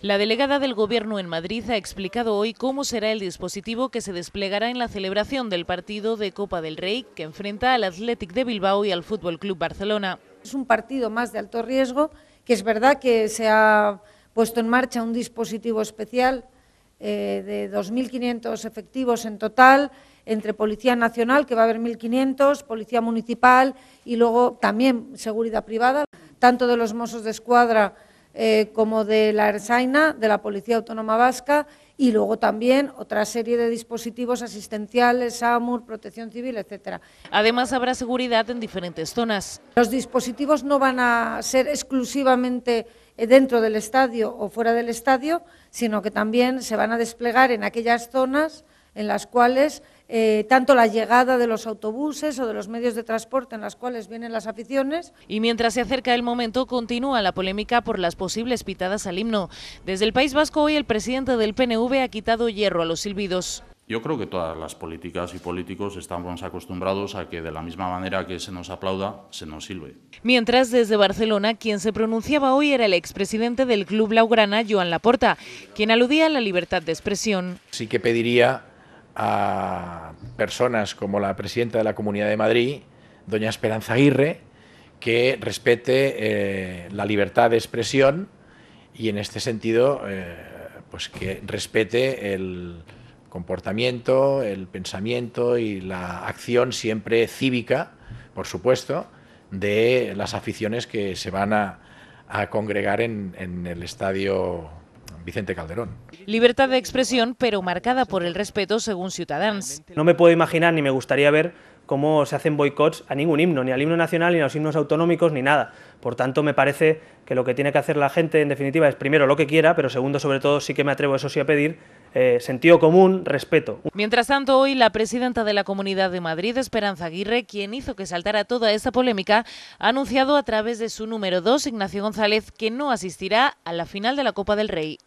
La delegada del Gobierno en Madrid ha explicado hoy cómo será el dispositivo que se desplegará en la celebración del partido de Copa del Rey que enfrenta al Athletic de Bilbao y al Fútbol Club Barcelona. Es un partido más de alto riesgo, que es verdad que se ha puesto en marcha un dispositivo especial eh, de 2.500 efectivos en total entre Policía Nacional, que va a haber 1.500, Policía Municipal y luego también Seguridad Privada, tanto de los mozos de Escuadra eh, como de la Ersaina, de la Policía Autónoma Vasca, y luego también otra serie de dispositivos asistenciales, ...AMUR, protección civil, etcétera. Además habrá seguridad en diferentes zonas. Los dispositivos no van a ser exclusivamente eh, dentro del estadio o fuera del estadio, sino que también se van a desplegar en aquellas zonas en las cuales eh, tanto la llegada de los autobuses o de los medios de transporte en las cuales vienen las aficiones. Y mientras se acerca el momento, continúa la polémica por las posibles pitadas al himno. Desde el País Vasco hoy el presidente del PNV ha quitado hierro a los silbidos. Yo creo que todas las políticas y políticos estamos acostumbrados a que de la misma manera que se nos aplauda, se nos silbe. Mientras, desde Barcelona, quien se pronunciaba hoy era el expresidente del Club Blaugrana, Joan Laporta, quien aludía a la libertad de expresión. Sí que pediría a personas como la presidenta de la Comunidad de Madrid, doña Esperanza Aguirre, que respete eh, la libertad de expresión y en este sentido eh, pues que respete el comportamiento, el pensamiento y la acción siempre cívica, por supuesto, de las aficiones que se van a, congregar en, en el estadio Vicente Calderón. Libertad de expresión, pero marcada por el respeto según Ciudadanos. No me puedo imaginar ni me gustaría ver cómo se hacen boicots a ningún himno, ni al himno nacional, ni a los himnos autonómicos, ni nada. Por tanto, me parece que lo que tiene que hacer la gente, en definitiva, es primero lo que quiera, pero segundo, sobre todo, sí que me atrevo eso sí a pedir, eh, sentido común, respeto. Mientras tanto, hoy la presidenta de la Comunidad de Madrid, Esperanza Aguirre, quien hizo que saltara toda esta polémica, ha anunciado a través de su número 2, Ignacio González, que no asistirá a la final de la Copa del Rey.